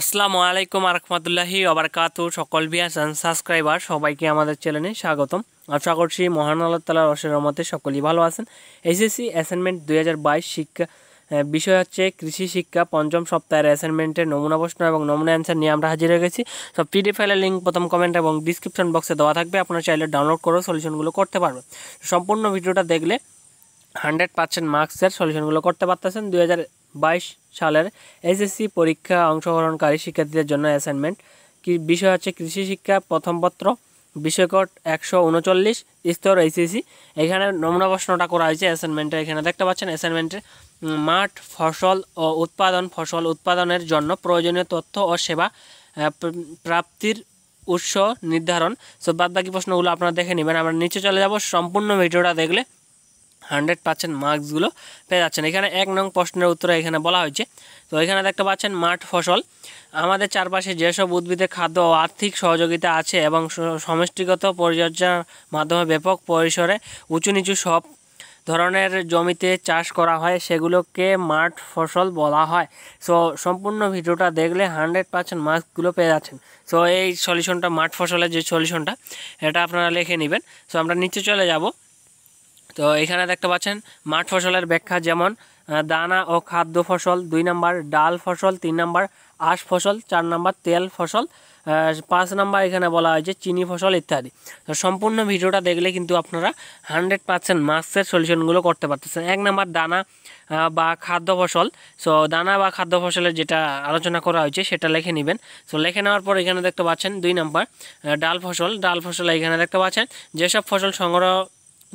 আসসালামু আলাইকুম আরহামদুল্লাহি ওবরকাত সকল বিয়া সান সাবস্ক্রাইবার সবাইকে আমাদের চ্যানেলে স্বাগতম আশা করছি মহান আল্লাহ তালার অসেরমতে সকলেই ভালো আছেন এসএসসি অ্যাসাইনমেন্ট দুই শিক্ষা বিষয় হচ্ছে কৃষি শিক্ষা পঞ্চম সপ্তাহের অ্যাসাইনমেন্টের নমুনা প্রশ্ন এবং নমুনা অ্যান্সার নিয়ে আমরা হাজির হয়ে গেছি সব পিডি ফাইলের লিঙ্ক প্রথম কমেন্ট এবং ডিসক্রিপশন বক্সে দেওয়া থাকবে আপনারা চাইলে ডাউনলোড করে সলিউশনগুলো করতে পারবেন সম্পূর্ণ ভিডিওটা দেখলে হান্ড্রেড পার্সেন্ট মার্কসের সলিউশনগুলো করতে পারতেছেন দুই বাইশ সালের এসএসসি পরীক্ষা অংশগ্রহণকারী শিক্ষার্থীদের জন্য অ্যাসাইনমেন্ট কি বিষয় হচ্ছে কৃষি শিক্ষা প্রথম পত্র বিষয়কট একশো উনচল্লিশ স্তর এইচএসি এখানে নমুনা প্রশ্নটা করা হয়েছে অ্যাসাইনমেন্টে এখানে দেখতে পাচ্ছেন অ্যাসাইনমেন্টে মাঠ ফসল ও উৎপাদন ফসল উৎপাদনের জন্য প্রয়োজনীয় তথ্য ও সেবা প্রাপ্তির উৎস নির্ধারণ সব বাদ বাকি প্রশ্নগুলো আপনারা দেখে নেবেন আমরা নিচে চলে যাব সম্পূর্ণ ভিডিওটা দেখলে হান্ড্রেড পার্সেন্ট মার্কসগুলো পেয়ে যাচ্ছেন এখানে এক নং প্রশ্নের উত্তরে এখানে বলা হয়েছে তো এখানে দেখতে পাচ্ছেন মাঠ ফসল আমাদের চারপাশে যেসব উদ্ভিদে খাদ্য ও আর্থিক সহযোগিতা আছে এবং সমষ্টিগত পরিচর্যার মাধ্যমে ব্যাপক পরিসরে উঁচু নিচু সব ধরনের জমিতে চাষ করা হয় সেগুলোকে মাঠ ফসল বলা হয় সো সম্পূর্ণ ভিডিওটা দেখলে হান্ড্রেড পার্সেন্ট মার্কসগুলো পেয়ে যাচ্ছেন সো এই সলিউশনটা মাঠ ফসলের যে সলিউশনটা এটা আপনারা লিখে নেবেন সো আমরা নিচে চলে যাব তো এখানে দেখতে পাচ্ছেন মাঠ ফসলের ব্যাখ্যা যেমন দানা ও খাদ্য ফসল দুই নাম্বার ডাল ফসল তিন নাম্বার আশ ফসল চার নাম্বার তেল ফসল পাঁচ নাম্বার এখানে বলা হয়েছে চিনি ফসল ইত্যাদি তো সম্পূর্ণ ভিডিওটা দেখলে কিন্তু আপনারা হান্ড্রেড পার্সেন্ট মার্কসের সলিউশনগুলো করতে পারতেছেন এক নাম্বার দানা বা খাদ্য ফসল সো দানা বা খাদ্য ফসলের যেটা আলোচনা করা হয়েছে সেটা লিখে নেবেন সো লেখে নেওয়ার পর এখানে দেখতে পাচ্ছেন দুই নাম্বার ডাল ফসল ডাল ফসল এখানে দেখতে পাচ্ছেন যেসব ফসল সংগ্রহ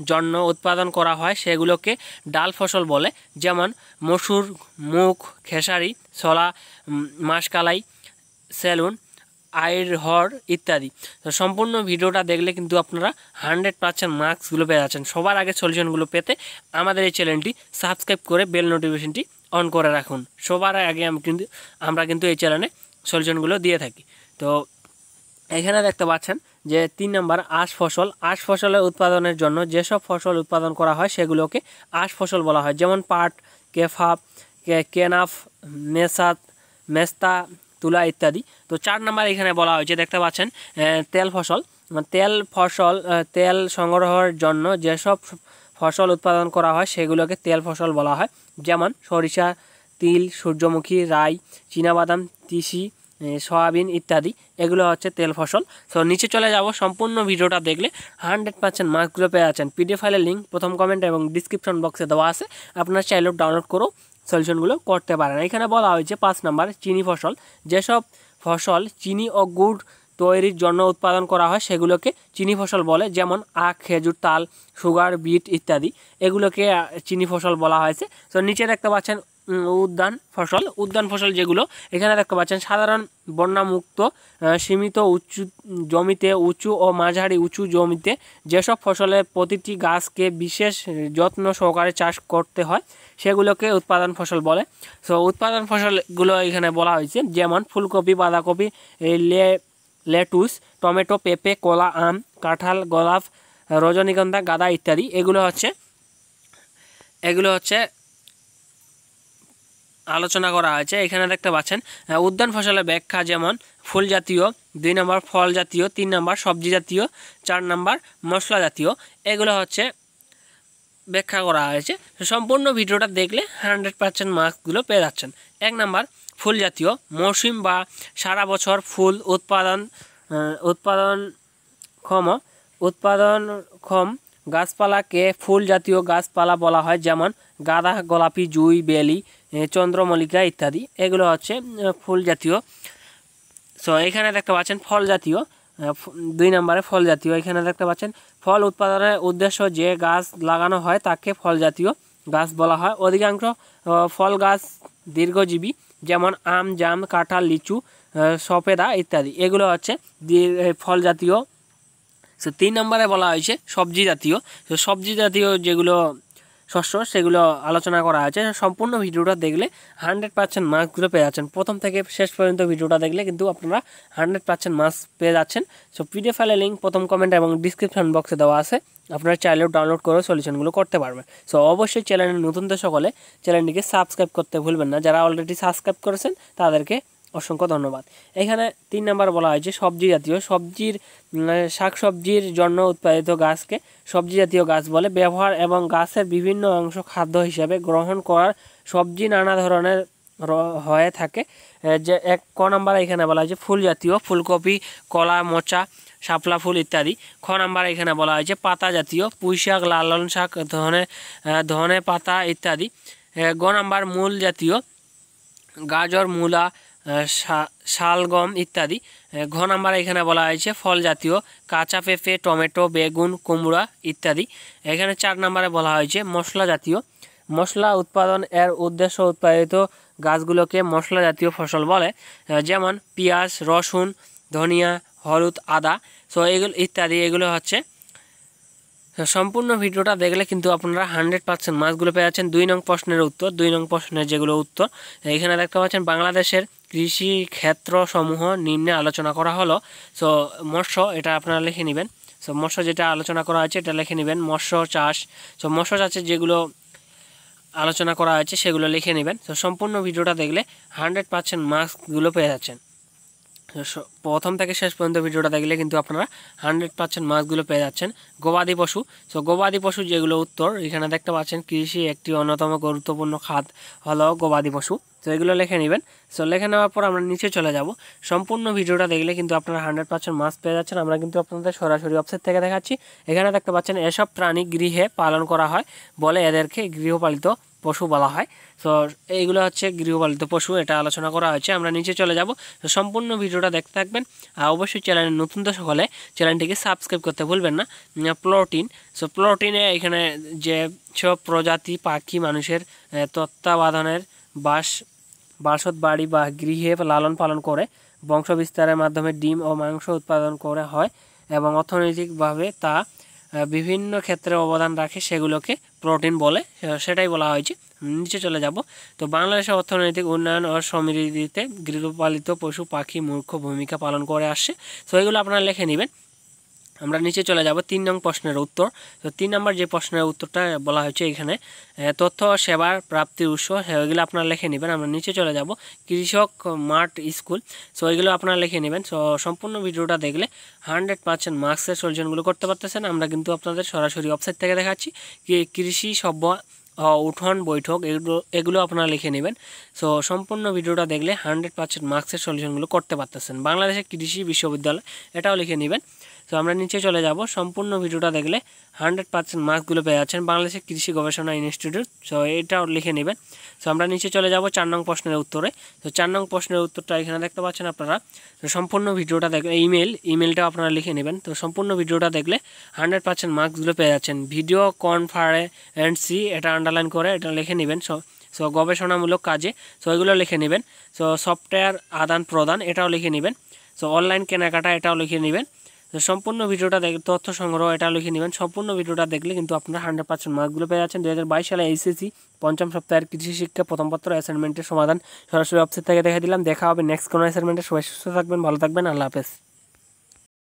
জন্য উৎপাদন করা হয় সেগুলোকে ডাল ফসল বলে যেমন মসুর মুখ খেসারি ছলা মাসকালাই সেলুন আয়ের হর ইত্যাদি তো সম্পূর্ণ ভিডিওটা দেখলে কিন্তু আপনারা হান্ড্রেড পার্সেন্ট মার্কসগুলো পেয়ে যাচ্ছেন সবার আগে সলিউশনগুলো পেতে আমাদের এই চ্যানেলটি সাবস্ক্রাইব করে বেল নোটিফিকেশনটি অন করে রাখুন সবার আগে আমি কিন্তু আমরা কিন্তু এই চ্যানেলে সলিউশনগুলো দিয়ে থাকি তো এখানে দেখতে পাচ্ছেন যে তিন নম্বর আশ ফসল আশ ফসলের উৎপাদনের জন্য যেসব ফসল উৎপাদন করা হয় সেগুলোকে আশ ফসল বলা হয় যেমন পাট কেফা কেনাফ মেসাত মেস্তা তুলা ইত্যাদি তো চার নাম্বার এখানে বলা হয়েছে দেখতে পাচ্ছেন তেল ফসল মানে তেল ফসল তেল সংগ্রহের জন্য যেসব ফসল উৎপাদন করা হয় সেগুলোকে তেল ফসল বলা হয় যেমন সরিষা তিল সূর্যমুখী রাই চীনাবাদাম তিসি সয়াবিন ইত্যাদি এগুলো হচ্ছে তেল ফসল সো নিচে চলে যাব সম্পূর্ণ ভিডিওটা দেখলে হান্ড্রেড পার্সেন্ট মার্কগুলো পেয়ে আছেন পিডিএফ ফাইলের লিঙ্ক প্রথম কমেন্ট এবং ডিসক্রিপশন বক্সে দেওয়া আছে আপনারা চাইলেও ডাউনলোড করেও সলিউশনগুলো করতে পারেন এখানে বলা হয়েছে পাঁচ নাম্বার চিনি ফসল যেসব ফসল চিনি ও গুড় তৈরির জন্য উৎপাদন করা হয় সেগুলোকে চিনি ফসল বলে যেমন আখ খেজুর তাল সুগার বিট ইত্যাদি এগুলোকে চিনি ফসল বলা হয়েছে তো নিচে দেখতে পাচ্ছেন উদ্যান ফসল উদ্যান ফসল যেগুলো এখানে দেখতে পাচ্ছেন সাধারণ বন্যামুক্ত সীমিত উঁচু জমিতে উঁচু ও মাঝারি উঁচু জমিতে যেসব ফসলের প্রতিটি গাছকে বিশেষ যত্ন সহকারে চাষ করতে হয় সেগুলোকে উৎপাদন ফসল বলে সো উৎপাদন ফসলগুলো এখানে বলা হয়েছে যেমন ফুলকপি বাঁধাকপি লে লেটুস টমেটো পেঁপে কলা আম কাঁঠাল গোলাপ রজনীগন্ধা গাঁদা ইত্যাদি এগুলো হচ্ছে এগুলো হচ্ছে আলোচনা করা হয়েছে এখানে দেখতে পাচ্ছেন উদ্যান ফসলের ব্যাখ্যা যেমন ফুল জাতীয় দুই নম্বর ফল জাতীয় তিন নম্বর সবজি জাতীয় চার নম্বর মশলা জাতীয় এগুলো হচ্ছে ব্যাখ্যা করা হয়েছে সম্পূর্ণ ভিডিওটা দেখলে হান্ড্রেড পার্সেন্ট মার্কসগুলো পেয়ে যাচ্ছেন এক নম্বর ফুল জাতীয় মৌসুম বা সারা বছর ফুল উৎপাদন উৎপাদন ক্ষম উৎপাদনক্ষম গাছপালাকে ফুল জাতীয় গাছপালা বলা হয় যেমন গাঁদা গোলাপি জুই বেলি চন্দ্রমল্লিকা ইত্যাদি এগুলো হচ্ছে ফুল জাতীয় সো এখানে দেখতে পাচ্ছেন ফল জাতীয় দুই নম্বরে ফল জাতীয় এখানে দেখতে পাচ্ছেন ফল উৎপাদনের উদ্দেশ্য যে গাছ লাগানো হয় তাকে ফল জাতীয় গাছ বলা হয় অধিকাংশ ফল গাছ দীর্ঘজীবী যেমন আম জাম কাঁঠাল লিচু সপেদা ইত্যাদি এগুলো হচ্ছে ফল জাতীয় সো তিন নম্বরে বলা হয়েছে সবজি জাতীয় তো সবজি জাতীয় যেগুলো শস্য সেগুলো আলোচনা করা আছে সম্পূর্ণ ভিডিওটা দেখলে হান্ড্রেড পার্সেন্ট মার্কসগুলো পেয়ে যাচ্ছেন প্রথম থেকে শেষ পর্যন্ত ভিডিওটা দেখলে কিন্তু আপনারা হান্ড্রেড পার্সেন্ট মার্কস পেয়ে যাচ্ছেন সো পিডিএফ ফাইলের লিঙ্ক প্রথম কমেন্ট এবং ডিসক্রিপশন বক্সে দেওয়া আছে আপনারা চাইলেও ডাউনলোড করে সলিউশনগুলো করতে পারবেন সো অবশ্যই চ্যানেলের নতুন তো সকলে চ্যানেলটিকে সাবস্ক্রাইব করতে ভুলবেন না যারা অলরেডি সাবস্ক্রাইব করেছেন তাদেরকে অসংখ্য ধন্যবাদ এখানে তিন নাম্বার বলা হয়েছে সবজি জাতীয় সবজির শাকসবজির জন্য উৎপাদিত গাছকে সবজি জাতীয় গাছ বলে ব্যবহার এবং গাছের বিভিন্ন অংশ খাদ্য হিসাবে গ্রহণ করার সবজি নানা ধরনের হয়ে থাকে যে এক ক নাম্বার এখানে বলা হয়েছে ফুল জাতীয় ফুলকপি কলা মোচা শাপলা ফুল ইত্যাদি খ নাম্বার এখানে বলা হয়েছে পাতা জাতীয় পুঁই শাক লালন শাক ধনে ধনে পাতা ইত্যাদি গ নাম্বার মূল জাতীয় গাজর মূলা শালগম ইত্যাদি ঘ নাম্বার এখানে বলা হয়েছে ফল জাতীয় কাঁচা পেঁপে টমেটো বেগুন কুমড়া ইত্যাদি এখানে চার নাম্বারে বলা হয়েছে মশলা জাতীয় মশলা উৎপাদন এর উদ্দেশ্য উৎপাদিত গাছগুলোকে মশলা জাতীয় ফসল বলে যেমন পেঁয়াজ রসুন ধনিয়া হলুদ আদা সো এগুলো ইত্যাদি এগুলো হচ্ছে সম্পূর্ণ ভিডিওটা দেখলে কিন্তু আপনারা হান্ড্রেড পার্সেন্ট মাছগুলো পেয়ে যাচ্ছেন দুই নং প্রশ্নের উত্তর দুই নং প্রশ্নের যেগুলো উত্তর এখানে দেখতে পাচ্ছেন বাংলাদেশের কৃষি সমূহ নিম্নে আলোচনা করা হলো সো মৎস্য এটা আপনারা লিখে নেবেন সো মৎস্য যেটা আলোচনা করা আছে এটা লিখে নেবেন মৎস্য চাষ সো মৎস্য চাষের যেগুলো আলোচনা করা আছে সেগুলো লিখে নেবেন তো সম্পূর্ণ ভিডিওটা দেখলে হান্ড্রেড পার্সেন্ট মার্কসগুলো পেয়ে যাচ্ছেন প্রথম থেকে শেষ পর্যন্ত ভিডিওটা দেখলে কিন্তু আপনারা হান্ড্রেড পার্সেন্ট মাছগুলো পেয়ে যাচ্ছেন গবাদি পশু সো গবাদি পশু যেগুলো উত্তর এখানে দেখতে পাচ্ছেন কৃষি একটি অন্যতম গুরুত্বপূর্ণ খাত হলো গবাদি পশু তো এগুলো লেখে নেবেন সো লেখে নেওয়ার পর আমরা নিচে চলে যাব সম্পূর্ণ ভিডিওটা দেখলে কিন্তু আপনারা হান্ড্রেড পার্সেন্ট মাছ পেয়ে যাচ্ছেন আমরা কিন্তু আপনাদের সরাসরি ওয়েবসাইট থেকে দেখাচ্ছি এখানে দেখতে পাচ্ছেন এসব প্রাণী গৃহে পালন করা হয় বলে এদেরকে গৃহপালিত পশু বলা হয় তো এইগুলো হচ্ছে গৃহপালিত পশু এটা আলোচনা করা হয়েছে আমরা নিচে চলে যাব তো সম্পূর্ণ ভিডিওটা দেখতে থাকবেন আর অবশ্যই চ্যানেলে নতুন দর্শক হলে চ্যানেলটিকে সাবস্ক্রাইব করতে ভুলবেন না প্লোটিন সো প্লোটিনে এখানে যে সব প্রজাতি পাখি মানুষের তত্ত্বাবধানের বাস বাসত বাড়ি বা গৃহে লালন পালন করে বংশ বিস্তারের মাধ্যমে ডিম ও মাংস উৎপাদন করে হয় এবং অর্থনৈতিকভাবে তা বিভিন্ন ক্ষেত্রে অবদান রাখে সেগুলোকে প্রোটিন বলে সেটাই বলা হয়েছে নিচে চলে যাব তো বাংলাদেশের অর্থনৈতিক উন্নয়ন ও সমৃদ্ধিতে গৃহপালিত পশু পাখি মূর্খ ভূমিকা পালন করে আসছে তো এগুলো আপনারা লিখে নেবেন আমরা নিচে চলে যাব তিন নং প্রশ্নের উত্তর তো তিন নম্বর যে প্রশ্নের উত্তরটা বলা হয়েছে এখানে তথ্য সেবার প্রাপ্তির উৎস সেগুলো আপনারা লিখে নেবেন আমরা নিচে চলে যাব কৃষক মাঠ স্কুল সো এগুলো আপনারা লিখে নেবেন সো সম্পূর্ণ ভিডিওটা দেখলে হান্ড্রেড পার্সেন্ট মার্কসের সর্জনগুলো করতে পারতেছেন আমরা কিন্তু আপনাদের সরাসরি ওয়েবসাইট থেকে দেখাচ্ছি কৃষি সভ্য উঠন বৈঠক এগুলো এগুলো আপনারা লিখে নেবেন সো সম্পূর্ণ ভিডিওটা দেখলে হান্ড্রেড পার্সেন্ট মার্কসের সলিউশনগুলো করতে পারতেছেন বাংলাদেশের কৃষি বিশ্ববিদ্যালয় এটাও লিখে নেবেন তো আমরা নিচে চলে যাব সম্পূর্ণ ভিডিওটা দেখলে হান্ড্রেড পার্সেন্ট মার্কসগুলো পেয়ে যাচ্ছেন বাংলাদেশের কৃষি গবেষণা ইনস্টিটিউট সো এটাও লিখে নেবেন সো আমরা নিচে চলে যাব চার নং প্রশ্নের উত্তরে তো চার নং প্রশ্নের উত্তরটা এখানে দেখতে পাচ্ছেন আপনারা তো সম্পূর্ণ ভিডিওটা দেখলে ইমেল ইমেলটাও আপনারা লিখে নেবেন তো সম্পূর্ণ ভিডিওটা দেখলে হান্ড্রেড পার্সেন্ট মার্কসগুলো পেয়ে যাচ্ছেন ভিডিও সি এটা আন্ডারলাইন করে এটা লিখে নেবেন সো সো গবেষণামূলক কাজে সো এগুলো লিখে নেবেন সো সফটওয়্যার আদান প্রদান এটাও লিখে নেবেন সো অনলাইন কেনাকাটা এটাও লিখে নেবেন সম্পূর্ণ ভিডিওটা দেখ তথ্য সংগ্রহ এটা লিখে নেবেন সম্পূর্ণ ভিডিওটা দেখলে কিন্তু আপনারা হান্ড্রেড পার্সেন্ট মার্কগুলো পেয়ে যাচ্ছেন দু সালে এইচএসি পঞ্চম সপ্তাহের কৃষি শিক্ষা প্রথম পত্র অ্যাসাইনমেন্টের সমাধান সরাসরি অফিসের থেকে দেখে দিলাম দেখা হবে নেক্সট কোনো অ্যাসাইনমেন্টে সবাই সুস্থ থাকবেন ভালো থাকবেন আল্লাহ হাফেজ